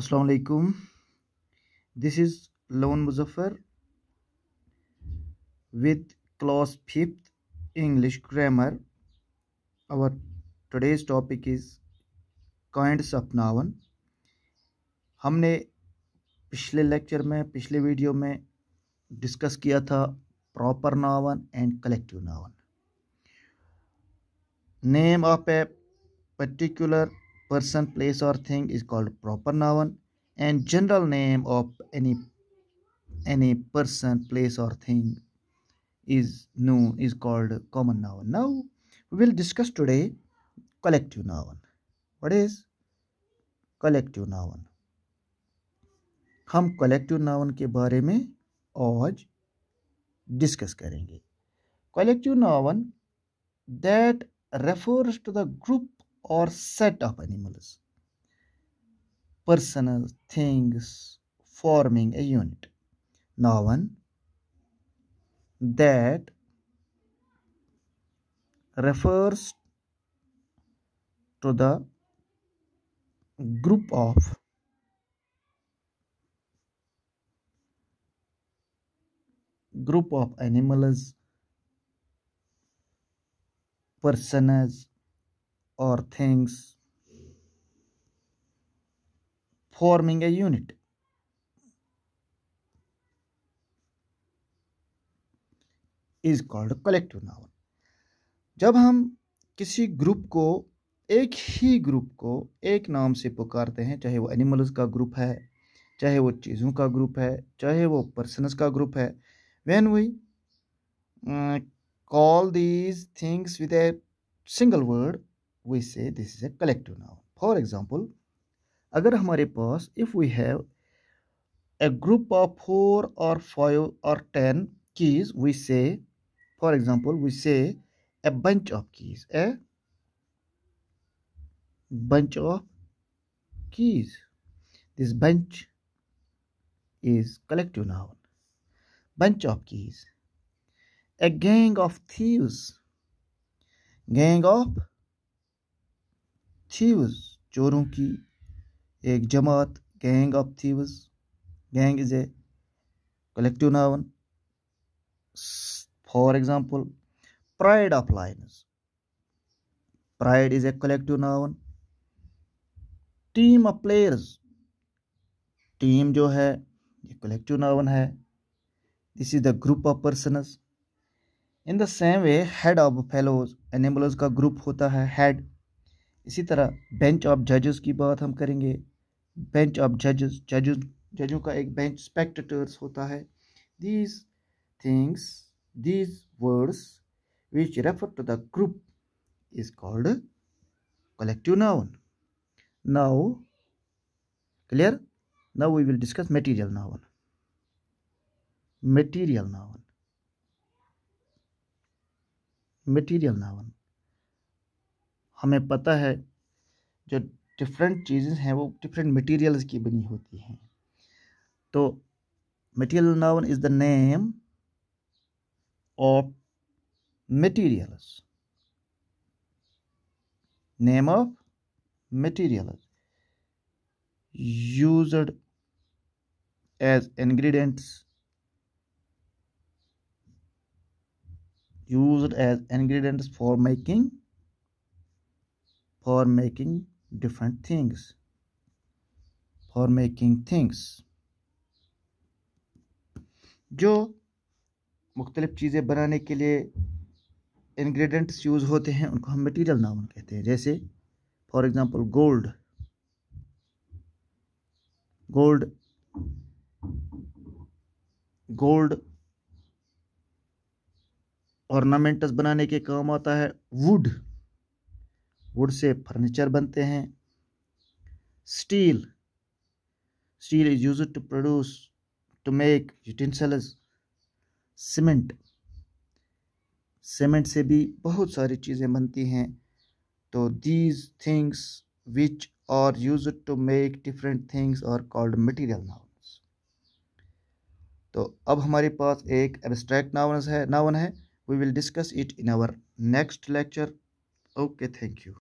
असलकुम this is Lavan Muzaffar with class fifth English grammar our today's topic is kinds of noun हमने पिछले lecture में पिछले वीडियो में डिस्कस किया था proper noun and collective noun name of a particular person place or thing is called proper noun and general name of any any person place or thing is known is called common noun now we will discuss today collective noun what is collective noun हम collective noun के बारे में आज discuss करेंगे collective noun that refers to the group or set of animals, personal things forming a unit. one that refers to the group of group of animals persons. or things forming a unit. Is called collective noun जब हम किसी group को एक ही group को एक नाम से पुकारते हैं चाहे वो एनिमल्स का ग्रुप है चाहे वो चीज़ों का ग्रुप है चाहे वो पर्सनस का ग्रुप है when we call these things with a single word we say this is a collective noun for example अगर हमारे if we have a group of four or five or ten keys we say for example we say a bunch of keys a bunch of keys this bunch is collective noun bunch of keys a gang of thieves gang of thieves चोरों की एक जमात gang of thieves gang is a collective noun for example pride of lions pride is a collective noun team of players team जो है ये collective noun है this is the group of persons in the same way herd of fellows animals का group होता है head इसी तरह bench of जजेस की बात हम करेंगे बेंच ऑफ जजेस जजों जजों का एक बेंच स्पेक्टेटर्स होता है these things these words which refer to the group is called collective noun now clear now we will discuss material noun material noun material noun हमें पता है जो डिफरेंट चीज़ें हैं वो डिफरेंट मटेरियल्स की बनी होती हैं तो material noun is the name of materials name of materials used as ingredients used as ingredients for making for making different things for making things जो मुख्तलिफ़ चीज़ें बनाने के लिए इंग्रेडिएंट्स यूज़ होते हैं उनको हम मटीरियल नाउन कहते हैं जैसे for example gold gold gold ornaments बनाने के काम आता है वुड वुड से फर्नीचर बनते हैं steel steel is use to produce to make utensil cement cement से भी बहुत सारी चीज़ें बनती हैं तो these things which are use to make different things are called material nouns तो अब हमारे पास एक एब्स्ट्रैक्ट नावन है नावन है we will discuss it in our next lecture okay thank you